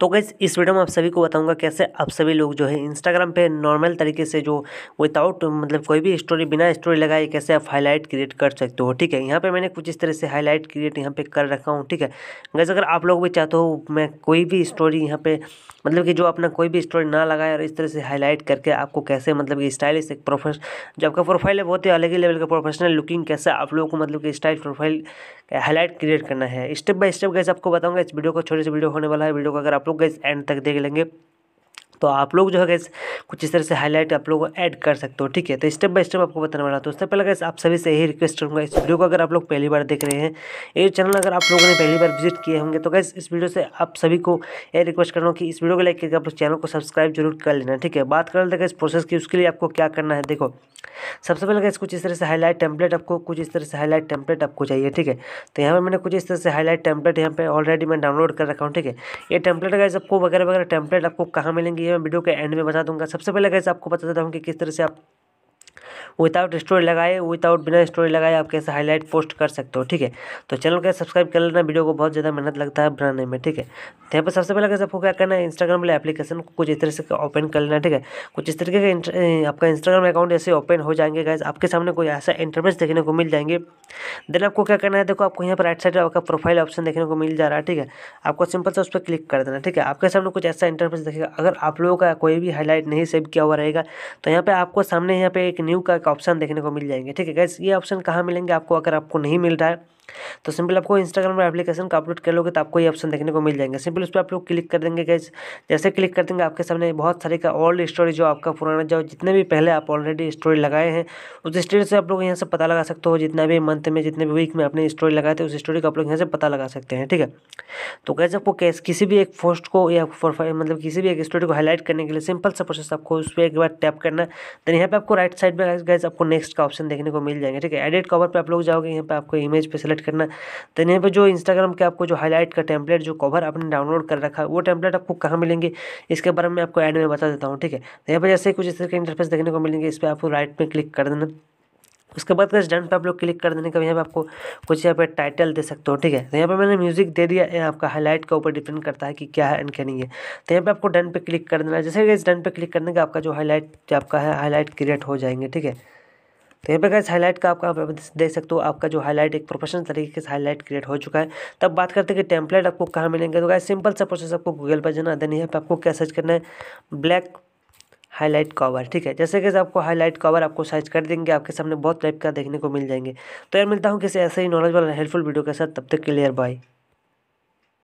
तो गैस इस वीडियो में आप सभी को बताऊंगा कैसे आप सभी लोग जो है इंस्टाग्राम पे नॉर्मल तरीके से जो विदाउट मतलब कोई भी स्टोरी बिना स्टोरी लगाए कैसे आप हाईलाइट क्रिएट कर सकते हो ठीक है यहाँ पे मैंने कुछ इस तरह से हाईलाइट क्रिएट यहाँ पे कर रखा हूँ ठीक है गैस अगर आप लोग भी चाहते हो मैं कोई भी स्टोरी यहाँ पे मतलब कि जो अपना कोई भी स्टोरी ना लगाए और इस तरह से हाईलाइट करके आपको कैसे मतलब कि स्टाइलिश एक प्रोफेश जो आपका प्रोफाइल है बहुत ही अलग ही लेवल का प्रोफेशनल लुकिंग कैसे आप लोगों को मतलब कि स्टाइल प्रोफाइल हाईलाइट क्रिएट करना है स्टेप बाय स्टेप गैस आपको बताऊंगा इस वीडियो को छोटे से वीडियो होने वाला है वीडियो को अगर आप लोग गैस एंड तक देख लेंगे तो आप लोग जो है गैस कुछ इस तरह से हाईलाइट आप लोग ऐड कर सकते हो ठीक है तो स्टेप बाय स्टेप आपको बताने वाला तो उससे पहले गैस आप सभी से यही रिक्वेस्ट करूँगा इस वीडियो को अगर आप लोग पहली बार देख रहे हैं ये चैनल अगर आप लोगों ने पहली बार विजिट किए होंगे तो गैस इस वीडियो से आप सभी को ये रिक्वेस्ट करूँगा कि इस वीडियो को लाइक करके आप लोग चैनल को सब्सक्राइब जरूर कर लेना ठीक है बात कर लेते प्रोसेस की उसके लिए आपको क्या करना है देखो सबसे पहले गैस कुछ इस तरह से हाईलाइट टेम्पलेट आपको कुछ इस तरह से हाईलाइट टेम्पलेट आपको चाहिए ठीक है तो यहाँ पर मैंने कुछ इस तरह से हाईलाइट टेम्पलेट यहाँ पर ऑलरेडी मैं डाउनलोड कर रखा हूँ ठीक है ये टेम्पलेट गैस आपको वगैरह वगैरह टेम्पलेट आपको कहाँ मिलेंगे ये मैं वीडियो के एंड में बता दूंगा सबसे पहले गैस आपको बता देता हूँ कि किस तरह से आप विदाउट स्टोरी लगाए विदाउट बिना स्टोरी लगाए आप कैसे हाईलाइट पोस्ट कर सकते हो ठीक है तो चैनल का सब्सक्राइब कर लेना वीडियो को बहुत ज़्यादा मेहनत लगता है बनाने में ठीक है तो यहाँ पर सबसे पहले कैसे आपको क्या करना है इंस्टाग्राम वाले एप्लीकेशन को कुछ इस तरह से ओपन कर लेना है ठीक है कुछ इस तरीके का आपका इंस्टाग्राम अकाउंट ऐसे ओपन हो जाएंगे गैस आपके सामने कोई ऐसा इंटरव्यूस देखने को मिल जाएंगे देन आपको क्या करना है देखो आपको यहाँ पर राइट साइड आपका प्रोफाइल ऑप्शन देखने को मिल जा रहा है ठीक है आपको सिंपल से उस पर क्लिक कर देना ठीक है आपके सामने कुछ ऐसा इंटरफेस देखेगा अगर आप लोगों का कोई भी हाईलाइट नहीं सेव किया हुआ रहेगा तो यहाँ पर आपको सामने यहाँ पे एक न्यू का ऑप्शन देखने को मिल जाएंगे ठीक है गैस ये ऑप्शन कहाँ मिलेंगे आपको अगर आपको नहीं मिल रहा है तो सिंपल आपको इंस्टाग्राम पर एप्लीकेशन का अपलोड कर लोगे तो आपको ये ऑप्शन देखने को मिल जाएंगे सिंपल उस पर आप लोग क्लिक कर देंगे गैस जैसे क्लिक कर देंगे आपके सामने बहुत सारे का ओल्ड स्टोरी जो आपका पुराना जो जितने भी पहले आप ऑलरेडी स्टोरी लगाए हैं उस स्टोरी से आप लोग यहाँ से पता लगा सकते हो जितना भी मंथ में जितने भी वीक में अपने स्टोरी लगाए थे उस स्टोरी का आप लोग यहाँ से पता लगा सकते हैं ठीक है तो गैस आपको कैस किसी भी एक पोस्ट को या प्रोफाइल मतलब किसी भी एक स्टोरी को हाईलाइट करने के लिए सिंपल सा प्रोसेस आपको उस पर एक बार टैप करना देन यहाँ पर आपको राइट साइड में गैस आपको नेक्स्ट का ऑप्शन देखने को मिल जाएंगे ठीक है एडिट कवर पर आप लोग जाओगे यहाँ पर आपको इमेज पर हाईलाइट करना तो यहाँ पर जो इंस्टाग्राम के आपको जो हाईलाइट का टेम्पलेट जो कवर आपने डाउनलोड कर रखा है वो टेम्पलेट आपको कहाँ मिलेंगे इसके बारे में आपको एड में बता देता हूँ ठीक है तो यहाँ पर जैसे कुछ इस तरह के इंटरफेस देखने को मिलेंगे इस पर आपको राइट में क्लिक कर देना उसके बाद गैस डन पे आप लोग क्लिक कर देने के यहाँ पे आपको कुछ यहाँ पे टाइटल दे सकते हो ठीक है तो यहाँ पे मैंने म्यूजिक दे दिया है आपका हाईलाइट के ऊपर डिपेंड करता है कि क्या है एंड क्या नहीं है तो यहाँ पे आपको डन पे क्लिक कर देना है जैसे गैस डन पे क्लिक करने का आपका जो हाईलाइट आपका है हाईलाइट क्रिएट हो जाएंगे ठीक है तो यहाँ पे गैस हाईलाइट का आपका आप देख सकते हो आपका जो हाईलाइट एक प्रोफेशनल तरीके से हाईलाइट क्रिएट हो चुका है तब बात करते हैं कि टेम्पलेट आपको कहाँ मिलेंगे तो क्या सिंपल सा प्रोसेस आपको गूगल पर जाना देन यहाँ पर आपको क्या सर्च करना है ब्लैक हाईलाइट कवर ठीक है जैसे कि आपको हाईलाइट कवर आपको सर्च कर देंगे आपके सामने बहुत टाइप का देखने को मिल जाएंगे तो यार मिलता हूँ किसी ऐसे ही नॉलेज वाला हेल्पफुल वीडियो के साथ तब तक क्लियर बाय